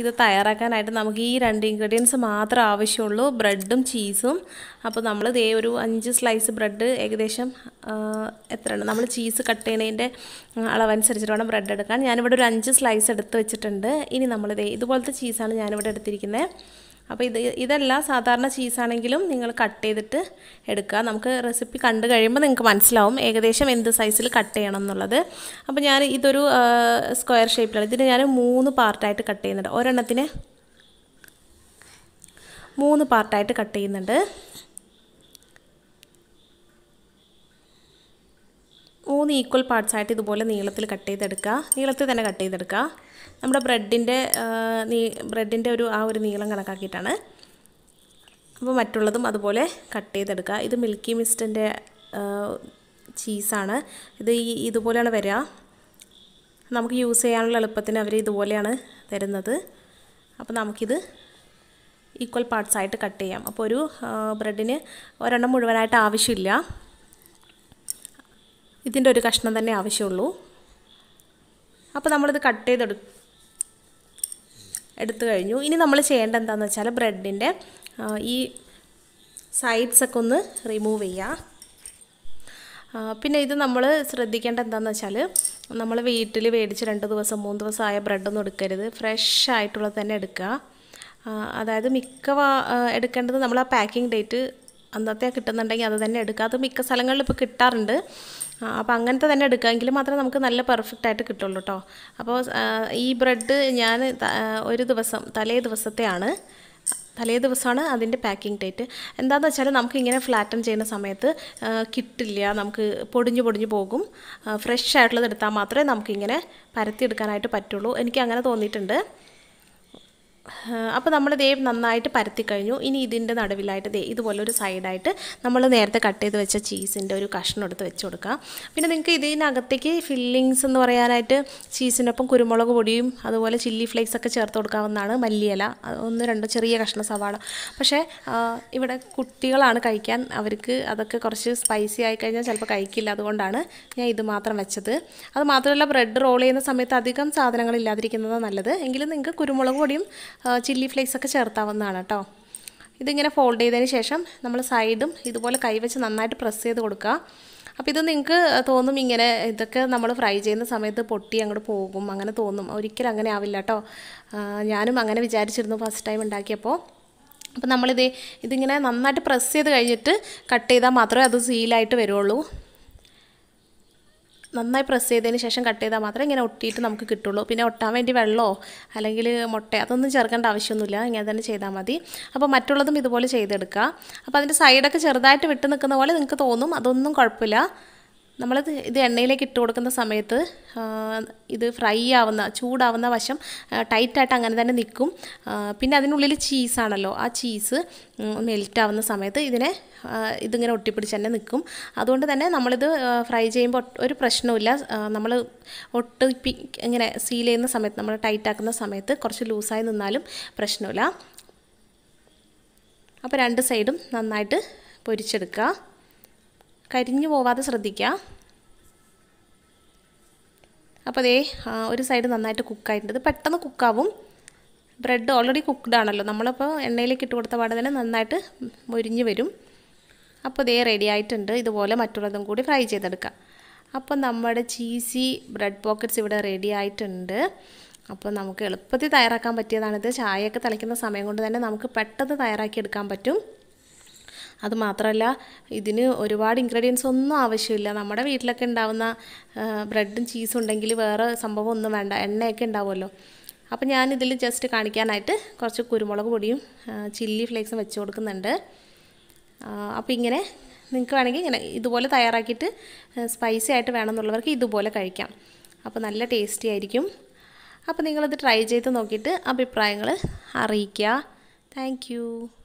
ഇത് തയ്യാറാക്കാനായിട്ട് നമുക്ക് ഈ രണ്ട് ഇൻഗ്രീഡിയൻസ് മാത്രം ആവശ്യമുള്ളൂ ബ്രെഡും ചീസും അപ്പോൾ നമ്മൾ ഇതേ ഒരു അഞ്ച് സ്ലൈസ് ബ്രെഡ് ഏകദേശം എത്രയാണ് നമ്മൾ ചീസ് കട്ട് ചെയ്യുന്നതിൻ്റെ അളവനുസരിച്ചിട്ട് വേണം ബ്രെഡ് എടുക്കാൻ ഞാനിവിടെ ഒരു അഞ്ച് സ്ലൈസ് എടുത്ത് വെച്ചിട്ടുണ്ട് ഇനി നമ്മളിതേ ഇതുപോലത്തെ ചീസാണ് ഞാനിവിടെ എടുത്തിരിക്കുന്നത് അപ്പോൾ ഇത് ഇതല്ല സാധാരണ ചീസാണെങ്കിലും നിങ്ങൾ കട്ട് ചെയ്തിട്ട് എടുക്കുക നമുക്ക് റെസിപ്പി കണ്ടു കഴിയുമ്പോൾ നിങ്ങൾക്ക് മനസ്സിലാവും ഏകദേശം എന്ത് സൈസിൽ കട്ട് ചെയ്യണം എന്നുള്ളത് അപ്പോൾ ഞാൻ ഇതൊരു സ്ക്വയർ ഷേപ്പിലാണ് ഇതിന് ഞാൻ മൂന്ന് പാർട്ടായിട്ട് കട്ട് ചെയ്യുന്നുണ്ട് ഒരെണ്ണത്തിന് മൂന്ന് പാർട്ടായിട്ട് കട്ട് ചെയ്യുന്നുണ്ട് മൂന്ന് ഈക്വൽ പാർട്സ് ആയിട്ട് ഇതുപോലെ നീളത്തിൽ കട്ട് ചെയ്തെടുക്കുക നീളത്തിൽ തന്നെ കട്ട് ചെയ്തെടുക്കുക നമ്മുടെ ബ്രെഡിൻ്റെ നീ ബ്രെഡിൻ്റെ ഒരു ആ ഒരു നീളം കണക്കാക്കിയിട്ടാണ് അപ്പോൾ മറ്റുള്ളതും അതുപോലെ കട്ട് ചെയ്തെടുക്കുക ഇത് മിൽക്കി മിസ്റ്റിൻ്റെ ചീസാണ് ഇത് ഈ ഇതുപോലെയാണ് വരിക നമുക്ക് യൂസ് ചെയ്യാനുള്ള എളുപ്പത്തിന് അവർ ഇതുപോലെയാണ് തരുന്നത് അപ്പോൾ നമുക്കിത് ഈക്വൽ പാർട്സ് ആയിട്ട് കട്ട് ചെയ്യാം അപ്പോൾ ഒരു ബ്രെഡിന് ഒരെണ്ണം മുഴുവനായിട്ട് ആവശ്യമില്ല ഇതിൻ്റെ ഒരു കഷ്ണം തന്നെ ആവശ്യമുള്ളൂ അപ്പോൾ നമ്മളിത് കട്ട് ചെയ്തെടു എടുത്തു കഴിഞ്ഞു ഇനി നമ്മൾ ചെയ്യേണ്ട എന്താണെന്ന് വെച്ചാൽ ബ്രെഡിൻ്റെ ഈ സൈഡ്സൊക്കെ ഒന്ന് റിമൂവ് ചെയ്യുക പിന്നെ ഇത് നമ്മൾ ശ്രദ്ധിക്കേണ്ട എന്താണെന്ന് വെച്ചാൽ നമ്മൾ വീട്ടിൽ മേടിച്ച് രണ്ട് ദിവസം മൂന്ന് ദിവസം ആയ ബ്രെഡൊന്നും എടുക്കരുത് ഫ്രഷ് ആയിട്ടുള്ളത് തന്നെ എടുക്കുക അതായത് മിക്ക എടുക്കേണ്ടത് നമ്മൾ ആ പാക്കിംഗ് ഡേറ്റ് അന്നത്തെ കിട്ടുന്നുണ്ടെങ്കിൽ അത് തന്നെ എടുക്കുക അത് മിക്ക സ്ഥലങ്ങളിൽ ഇപ്പോൾ കിട്ടാറുണ്ട് അപ്പോൾ അങ്ങനത്തെ തന്നെ എടുക്കാമെങ്കിൽ മാത്രമേ നമുക്ക് നല്ല പെർഫെക്റ്റ് ആയിട്ട് കിട്ടുള്ളൂ കേട്ടോ അപ്പോൾ ഈ ബ്രെഡ് ഞാൻ ഒരു ദിവസം തലേ ദിവസത്തെയാണ് തലേ ദിവസമാണ് അതിൻ്റെ പാക്കിംഗ് ഡേറ്റ് എന്താണെന്ന് വെച്ചാൽ നമുക്ക് ഇങ്ങനെ ഫ്ലാറ്റൻ ചെയ്യുന്ന സമയത്ത് കിട്ടില്ല നമുക്ക് പൊടിഞ്ഞു പൊടിഞ്ഞു പോകും ഫ്രഷ് ആയിട്ടുള്ളത് എടുത്താൽ മാത്രമേ നമുക്കിങ്ങനെ പരത്തിയെടുക്കാനായിട്ട് പറ്റുള്ളൂ എനിക്ക് അങ്ങനെ തോന്നിയിട്ടുണ്ട് അപ്പോൾ നമ്മൾ ദേ നന്നായിട്ട് പരത്തി കഴിഞ്ഞു ഇനി ഇതിൻ്റെ നടുവിലായിട്ട് ദേ ഇതുപോലെ ഒരു സൈഡായിട്ട് നമ്മൾ നേരത്തെ കട്ട് ചെയ്ത് വെച്ച ചീസിൻ്റെ ഒരു കഷ്ണം എടുത്ത് വെച്ച് കൊടുക്കുക പിന്നെ നിങ്ങൾക്ക് ഇതിനകത്തേക്ക് ഫില്ലിങ്സ് എന്ന് പറയാനായിട്ട് ചീസിനൊപ്പം കുരുമുളക് പൊടിയും അതുപോലെ ചില്ലി ഫ്ലേക്സ് ഒക്കെ ചേർത്ത് കൊടുക്കാവുന്നതാണ് മല്ലിയില ഒന്ന് രണ്ട് ചെറിയ കഷ്ണ സവാള പക്ഷേ ഇവിടെ കുട്ടികളാണ് കഴിക്കാൻ അവർക്ക് അതൊക്കെ കുറച്ച് സ്പൈസി ആയി കഴിഞ്ഞാൽ ചിലപ്പോൾ കഴിക്കില്ല അതുകൊണ്ടാണ് ഞാൻ ഇത് മാത്രം വെച്ചത് അത് മാത്രമല്ല ബ്രെഡ് റോൾ ചെയ്യുന്ന സമയത്ത് അധികം സാധനങ്ങൾ നല്ലത് എങ്കിലും നിങ്ങൾക്ക് കുരുമുളക് പൊടിയും ചില്ലി ഫ്ലേക്സ് ഒക്കെ ചേർത്താവുന്നതാണ് കേട്ടോ ഇതിങ്ങനെ ഫോൾഡ് ചെയ്തതിന് ശേഷം നമ്മൾ സൈഡും ഇതുപോലെ കൈവച്ച് നന്നായിട്ട് പ്രസ് ചെയ്ത് കൊടുക്കുക അപ്പോൾ ഇത് നിങ്ങൾക്ക് തോന്നും ഇങ്ങനെ ഇതൊക്കെ നമ്മൾ ഫ്രൈ ചെയ്യുന്ന സമയത്ത് പൊട്ടി അങ്ങോട്ട് പോകും അങ്ങനെ തോന്നും ഒരിക്കലും അങ്ങനെ ആവില്ല കേട്ടോ ഞാനും അങ്ങനെ വിചാരിച്ചിരുന്നു ഫസ്റ്റ് ടൈം ഉണ്ടാക്കിയപ്പോൾ അപ്പോൾ നമ്മളിത് ഇതിങ്ങനെ നന്നായിട്ട് പ്രസ് ചെയ്ത് കഴിഞ്ഞിട്ട് കട്ട് ചെയ്താൽ മാത്രമേ അത് സീലായിട്ട് വരുള്ളൂ നന്നായി പ്രസ് ചെയ്തതിന് ശേഷം കട്ട് ചെയ്താൽ മാത്രമേ ഇങ്ങനെ ഒട്ടിയിട്ട് നമുക്ക് കിട്ടുള്ളൂ പിന്നെ ഒട്ടാൻ വേണ്ടി വെള്ളമോ അല്ലെങ്കിൽ മുട്ട അതൊന്നും ചേർക്കേണ്ട ആവശ്യമൊന്നുമില്ല ഇങ്ങനെ തന്നെ ചെയ്താൽ മതി അപ്പോൾ മറ്റുള്ളതും ഇതുപോലെ ചെയ്തെടുക്കുക അപ്പോൾ അതിൻ്റെ സൈഡൊക്കെ ചെറുതായിട്ട് വിട്ട് നിൽക്കുന്ന പോലെ നിങ്ങൾക്ക് തോന്നും അതൊന്നും കുഴപ്പമില്ല നമ്മൾ ഇത് എണ്ണയിലേക്ക് ഇട്ട് കൊടുക്കുന്ന സമയത്ത് ഇത് ഫ്രൈ ആവുന്ന ചൂടാവുന്ന വശം ടൈറ്റായിട്ട് അങ്ങനെ തന്നെ നിൽക്കും പിന്നെ അതിനുള്ളിൽ ചീസാണല്ലോ ആ ചീസ് മെൽറ്റാവുന്ന സമയത്ത് ഇതിനെ ഇതിങ്ങനെ ഒട്ടിപ്പിടിച്ച് തന്നെ നിൽക്കും അതുകൊണ്ട് തന്നെ നമ്മളിത് ഫ്രൈ ചെയ്യുമ്പോൾ ഒരു പ്രശ്നവുമില്ല നമ്മൾ ഒട്ടിപ്പി ഇങ്ങനെ സീൽ ചെയ്യുന്ന സമയത്ത് നമ്മൾ ടൈറ്റാക്കുന്ന സമയത്ത് കുറച്ച് ലൂസായി നിന്നാലും പ്രശ്നമില്ല അപ്പോൾ രണ്ട് സൈഡും നന്നായിട്ട് പൊരിച്ചെടുക്കുക കരിഞ്ഞു പോവാതെ ശ്രദ്ധിക്കുക അപ്പോൾ അതേ ഒരു സൈഡ് നന്നായിട്ട് കുക്കായിട്ടുണ്ട് പെട്ടെന്ന് കുക്കാവും ബ്രെഡ് ഓൾറെഡി കുക്ക്ഡ് ആണല്ലോ നമ്മളിപ്പോൾ എണ്ണയിലേക്ക് ഇട്ട് കൊടുത്ത പാടെ തന്നെ നന്നായിട്ട് മുരിഞ്ഞ് വരും അപ്പോൾ ഇതേ റെഡി ആയിട്ടുണ്ട് ഇതുപോലെ മറ്റുള്ളതും കൂടി ഫ്രൈ ചെയ്തെടുക്കാം അപ്പോൾ നമ്മുടെ ചീസി ബ്രെഡ് പോക്കറ്റ്സ് ഇവിടെ റെഡി ആയിട്ടുണ്ട് അപ്പോൾ നമുക്ക് എളുപ്പത്തിൽ തയ്യാറാക്കാൻ പറ്റിയതാണിത് ചായയൊക്കെ തിളയ്ക്കുന്ന സമയം കൊണ്ട് തന്നെ നമുക്ക് പെട്ടെന്ന് തയ്യാറാക്കി എടുക്കാൻ പറ്റും അതുമാത്രമല്ല ഇതിന് ഒരുപാട് ഇൻഗ്രീഡിയൻസ് ഒന്നും ആവശ്യമില്ല നമ്മുടെ വീട്ടിലൊക്കെ ഉണ്ടാവുന്ന ബ്രെഡും ചീസും ഉണ്ടെങ്കിൽ വേറെ സംഭവം ഒന്നും വേണ്ട എണ്ണയൊക്കെ ഉണ്ടാവുമല്ലോ അപ്പോൾ ഞാനിതിൽ ജസ്റ്റ് കാണിക്കാനായിട്ട് കുറച്ച് കുരുമുളക് പൊടിയും ചില്ലി ഫ്ലേക്സും വെച്ച് കൊടുക്കുന്നുണ്ട് അപ്പോൾ ഇങ്ങനെ നിങ്ങൾക്ക് വേണമെങ്കിൽ ഇങ്ങനെ ഇതുപോലെ തയ്യാറാക്കിയിട്ട് സ്പൈസി ആയിട്ട് വേണമെന്നുള്ളവർക്ക് ഇതുപോലെ കഴിക്കാം അപ്പോൾ നല്ല ടേസ്റ്റി ആയിരിക്കും അപ്പോൾ നിങ്ങളത് ട്രൈ ചെയ്ത് നോക്കിയിട്ട് അഭിപ്രായങ്ങൾ അറിയിക്കുക താങ്ക്